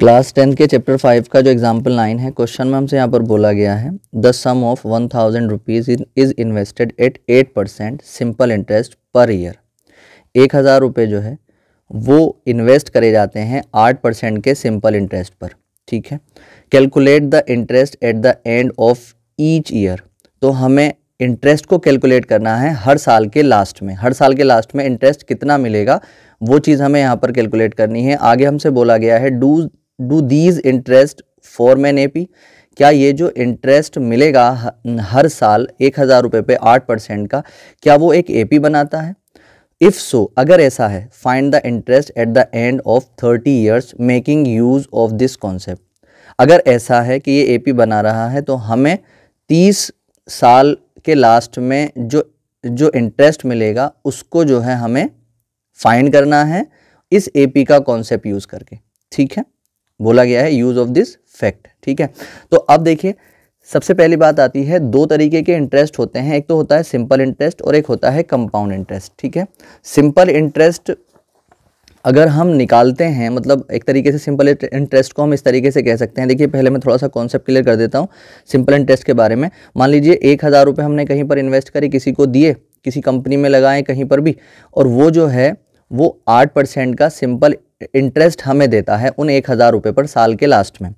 class tenth के chapter five का जो एग्जाम्पल नाइन है क्वेश्चन में हमसे यहाँ पर बोला गया है the sum of one thousand rupees in is invested at eight percent simple interest per year एक हज़ार रुपये जो है वो इन्वेस्ट करे जाते हैं आठ परसेंट के सिंपल इंटरेस्ट पर ठीक है calculate the interest at the end of each year तो हमें इंटरेस्ट को कैलकुलेट करना है हर साल के लास्ट में हर साल के लास्ट में इंटरेस्ट कितना मिलेगा वो चीज़ हमें यहाँ पर कैलकुलेट करनी है आगे हमसे बोला गया है do do these interest for man A P क्या ये जो इंटरेस्ट मिलेगा हर साल एक हज़ार रुपये पे आठ परसेंट का क्या वो एक पी बनाता है इफ़ सो so, अगर ऐसा है find the interest at the end of thirty years making use of this concept अगर ऐसा है कि ये पी बना रहा है तो हमें तीस साल के लास्ट में जो जो इंटरेस्ट मिलेगा उसको जो है हमें फाइंड करना है इस एपी का कॉन्सेप्ट यूज़ करके ठीक है बोला गया है यूज़ ऑफ दिस फैक्ट ठीक है तो अब देखिए सबसे पहली बात आती है दो तरीके के इंटरेस्ट होते हैं एक तो होता है सिंपल इंटरेस्ट और एक होता है कंपाउंड इंटरेस्ट ठीक है सिंपल इंटरेस्ट अगर हम निकालते हैं मतलब एक तरीके से सिंपल इंटरेस्ट को हम इस तरीके से कह सकते हैं देखिए पहले मैं थोड़ा सा कॉन्सेप्ट क्लियर कर देता हूँ सिंपल इंटरेस्ट के बारे में मान लीजिए एक हज़ार रुपये हमने कहीं पर इन्वेस्ट करे किसी को दिए किसी कंपनी में लगाएं कहीं पर भी और वो जो है वो आठ परसेंट का सिंपल इंटरेस्ट हमें देता है उन एक हज़ार रुपये पर साल के लास्ट में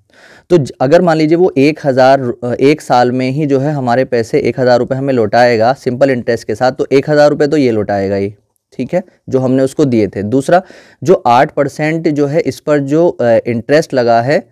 तो अगर मान लीजिए वो एक हज़ार एक साल में ही जो है हमारे पैसे एक हज़ार रुपये हमें लौटाएगा सिंपल इंटरेस्ट के साथ तो एक हज़ार रुपये तो ये लौटाएगा ही ठीक है जो हमने उसको दिए थे दूसरा जो आठ परसेंट जो है इस पर जो इंटरेस्ट लगा है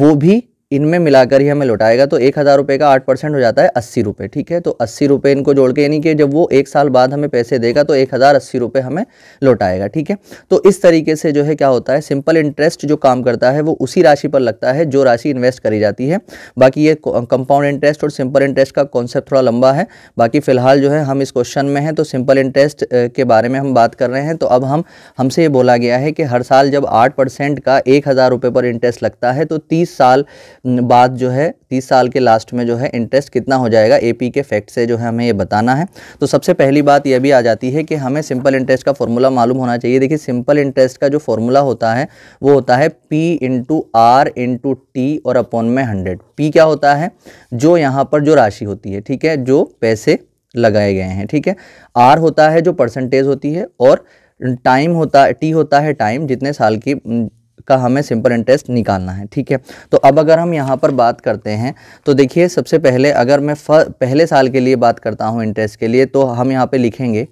वो भी इनमें मिलाकर ही हमें लौटाएगा तो एक हज़ार रुपये का आठ परसेंट हो जाता है अस्सी रुपये ठीक है तो अस्सी रुपये इनको जोड़ के यानी कि जब वो एक साल बाद हमें पैसे देगा तो एक हज़ार अस्सी रुपये हमें लौटाएगा ठीक है तो इस तरीके से जो है क्या होता है सिंपल इंटरेस्ट जो काम करता है वो उसी राशि पर लगता है जो राशि इन्वेस्ट करी जाती है बाकी ये कंपाउंड इंटरेस्ट और सिंपल इंटरेस्ट का कॉन्सेप्ट थोड़ा लंबा है बाकी फिलहाल जो है हम इस क्वेश्चन में हैं तो सिंपल इंटरेस्ट के बारे में हम बात कर रहे हैं तो अब हम हमसे ये बोला गया है कि हर साल जब आठ परसेंट का एक हज़ार रुपये पर इंटरेस्ट लगता है तो तीस साल बाद जो है तीस साल के लास्ट में जो है इंटरेस्ट कितना हो जाएगा ए के फैक्ट से जो है हमें ये बताना है तो सबसे पहली बात यह भी आ जाती है कि हमें सिंपल इंटरेस्ट का फॉर्मूला मालूम होना चाहिए देखिए सिंपल इंटरेस्ट का जो फॉर्मूला होता है वो होता है P into R into T और अपॉन में हंड्रेड पी क्या होता है जो यहाँ पर जो राशि होती है ठीक है जो पैसे लगाए गए हैं ठीक है आर होता है जो परसेंटेज होती है और टाइम होता है टी होता है टाइम जितने साल की का हमें सिंपल इंटरेस्ट निकालना है ठीक है तो अब अगर हम यहाँ पर बात करते हैं तो देखिए सबसे पहले अगर मैं पहले साल के लिए बात करता हूँ इंटरेस्ट के लिए तो हम यहाँ पर लिखेंगे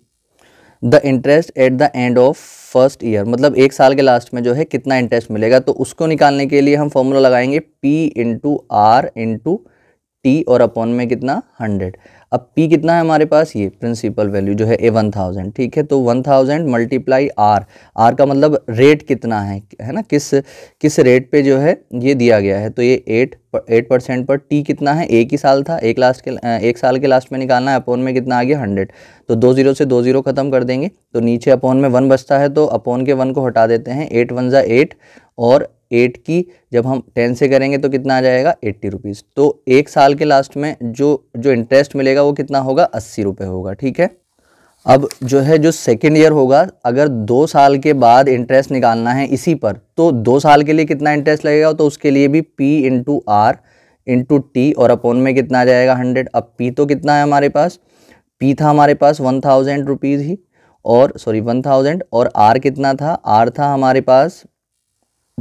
the interest at the end of first year मतलब एक साल के लास्ट में जो है कितना इंटरेस्ट मिलेगा तो उसको निकालने के लिए हम फॉर्मूला लगाएंगे P into R into T और अपॉन में कितना हंड्रेड अब पी कितना है हमारे पास ये प्रिंसिपल वैल्यू जो है ए वन थाउजेंड ठीक है तो one thousand multiply R R का मतलब रेट कितना है है ना किस किस रेट पे जो है ये दिया गया है तो ये एट एट परसेंट पर टी कितना है एक ही साल था एक लास्ट के एक साल के लास्ट में निकालना है अपोन में कितना आ गया हंड्रेड तो दो जीरो से दो जीरो ख़त्म कर देंगे तो नीचे अपोन में वन बचता है तो अपोन के वन को हटा देते हैं एट वन ज़ा एट और एट की जब हम टेन से करेंगे तो कितना आ जाएगा एट्टी रुपीज़ तो एक साल के लास्ट में जो जो इंटरेस्ट मिलेगा वो कितना होगा अस्सी रुपये होगा ठीक है अब जो है जो सेकेंड ईयर होगा अगर दो साल के बाद इंटरेस्ट निकालना है इसी पर तो दो साल के लिए कितना इंटरेस्ट लगेगा तो उसके लिए भी P into R into T और अपोन में कितना आ जाएगा हंड्रेड अब पी तो कितना है हमारे पास पी था हमारे पास वन थाउजेंड रुपीज़ ही और सॉरी वन थाउजेंड और आर कितना था आर था हमारे पास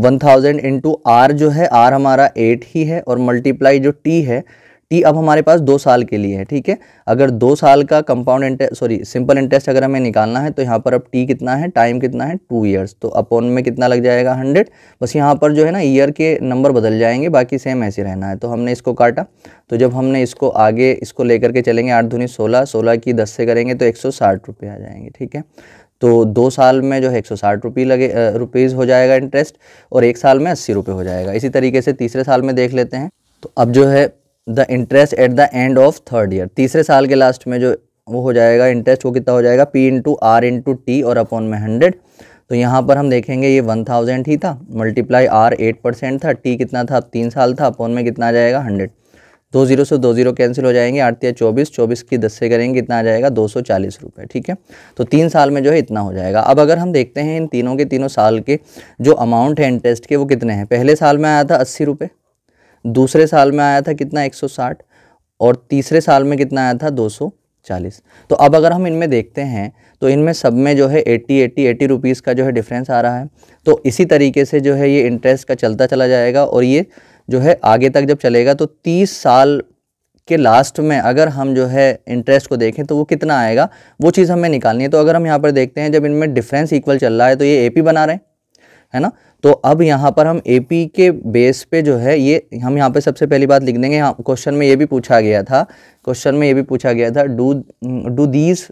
वन थाउजेंड इंटू आर जो है आर हमारा एट ही है और मल्टीप्लाई जो टी है टी अब हमारे पास दो साल के लिए है ठीक है अगर दो साल का compound interest sorry simple interest अगर हमें निकालना है तो यहाँ पर अब टी कितना है टाइम कितना है टू ईयर्स तो अपॉन में कितना लग जाएगा हंड्रेड बस यहाँ पर जो है ना ईयर के नंबर बदल जाएंगे बाकी सेम ऐसे रहना है तो हमने इसको काटा तो जब हमने इसको आगे इसको लेकर के चलेंगे आठ धुनी सोलह सोलह की दस से करेंगे तो एक सौ साठ रुपये आ जाएंगे ठीक है तो दो साल में जो है एक सौ साठ रुपये लगे रुपीज़ हो जाएगा इंटरेस्ट और एक साल में अस्सी रुपये हो जाएगा इसी तरीके से तीसरे साल में देख लेते हैं तो अब जो है the interest at the end of third year तीसरे साल के लास्ट में जो वो हो जाएगा इंटरेस्ट वो कितना हो जाएगा P into R into T और अपॉन में हंड्रेड तो यहाँ पर हम देखेंगे ये वन थाउजेंड ही था मल्टीप्लाई आर एट परसेंट था टी कितना था तीन साल था अपॉन में कितना आ जाएगा हंड्रेड दो जीरो से दो जीरो कैंसिल हो जाएंगे आठ या चौबीस चौबीस की दस से करेंगे कितना आ जाएगा दो सौ चालीस रुपये ठीक है तो तीन साल में जो है इतना हो जाएगा अब अगर हम देखते हैं इन तीनों के तीनों साल के जो अमाउंट है इंटरेस्ट के वो कितने हैं पहले साल में आया था अस्सी रुपये दूसरे साल में आया था कितना एक सौ साठ और तीसरे साल में कितना आया था दो सौ चालीस तो अब अगर हम इनमें देखते हैं तो इनमें सब में जो है एट्टी एट्टी एट्टी रुपीज़ का जो है डिफरेंस आ रहा है तो इसी तरीके से जो है ये इंटरेस्ट का चलता चला जाएगा और ये जो है आगे तक जब चलेगा तो तीस साल के लास्ट में अगर हम जो है इंटरेस्ट को देखें तो वो कितना आएगा वो चीज़ हमें निकालनी है तो अगर हम यहाँ पर देखते हैं जब इनमें डिफरेंस इक्वल चल रहा है तो ये ए बना रहे हैं है ना तो अब यहाँ पर हम ए के बेस पे जो है ये हम यहाँ पे सबसे पहली बात लिख देंगे यहाँ क्वेश्चन में ये भी पूछा गया था क्वेश्चन में ये भी पूछा गया था do do these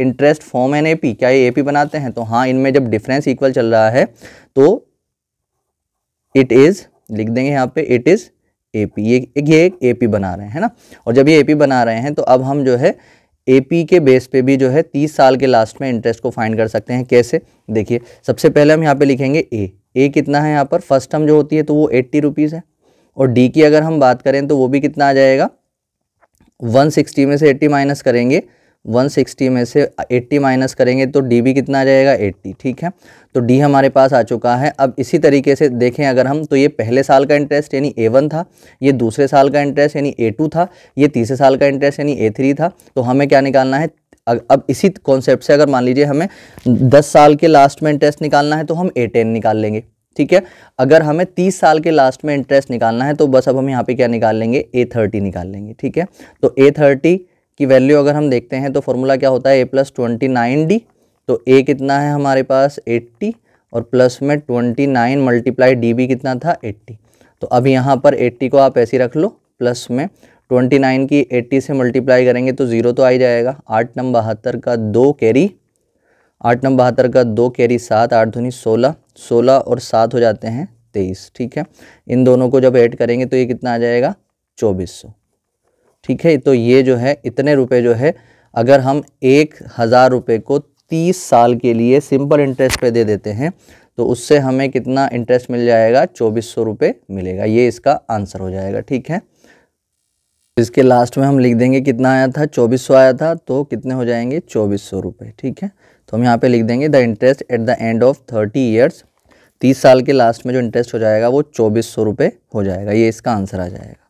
interest form N A क्या ये ए बनाते हैं तो हाँ इनमें जब डिफरेंस इक्वल चल रहा है तो इट इज़ लिख देंगे यहाँ पे इट इज़ ए पी ये ये एक ए पी बना रहे हैं है ना और जब ये ए पी बना रहे हैं तो अब हम जो है ए पी के बेस पे भी जो है तीस साल के लास्ट में इंटरेस्ट को फाइंड कर सकते हैं कैसे देखिए सबसे पहले हम यहाँ पे लिखेंगे ए ए कितना है यहाँ पर फर्स्ट टर्म जो होती है तो वो एट्टी रुपीज़ है और डी की अगर हम बात करें तो वो भी कितना आ जाएगा वन सिक्सटी में से एट्टी माइनस करेंगे 160 में से 80 माइनस करेंगे तो डी कितना आ जाएगा 80 ठीक है तो डी हमारे पास आ चुका है अब इसी तरीके से देखें अगर हम तो ये पहले साल का इंटरेस्ट यानी ए वन था ये दूसरे साल का इंटरेस्ट यानी ए टू था ये तीसरे साल का इंटरेस्ट यानी ए थ्री था तो हमें क्या निकालना है अब इसी कॉन्सेप्ट से अगर मान लीजिए हमें दस साल के लास्ट में इंटरेस्ट निकालना है तो हम ए टेन निकाल लेंगे ठीक है अगर हमें 30 साल के लास्ट में इंटरेस्ट निकालना है तो बस अब हम यहाँ पे क्या निकाल लेंगे ए थर्टी निकाल लेंगे ठीक है तो ए थर्टी की वैल्यू अगर हम देखते हैं तो फॉर्मूला क्या होता है A plus twenty nine D तो ए कितना है हमारे पास एट्टी और प्लस में twenty nine multiply D B कितना था एट्टी तो अब यहाँ पर एट्टी को आप ऐसी रख लो प्लस में ट्वेंटी नाइन की एट्टी से मल्टीप्लाई करेंगे तो ज़ीरो तो आ ही जाएगा आठ नम बहत्तर का दो कैरी आठ नम बहत्तर का दो कैरी सात आठ धुनी सोलह सोलह और सात हो जाते हैं तेईस ठीक है इन दोनों को जब ऐड करेंगे तो ये कितना आ जाएगा चौबीस सौ ठीक है तो ये जो है इतने रुपए जो है अगर हम एक हज़ार रुपये को तीस साल के लिए सिंपल इंटरेस्ट पे दे देते हैं तो उससे हमें कितना इंटरेस्ट मिल जाएगा चौबीस सौ रुपये मिलेगा ये इसका आंसर हो जाएगा ठीक है इसके लास्ट में हम लिख देंगे कितना आया था चौबीस सौ आया था तो कितने हो जाएंगे चौबीस सौ रुपये ठीक है तो हम यहाँ पे लिख देंगे the interest at the end of thirty years तीस साल के लास्ट में जो इंटरेस्ट हो जाएगा वो चौबीस सौ रुपये हो जाएगा ये इसका आंसर आ जाएगा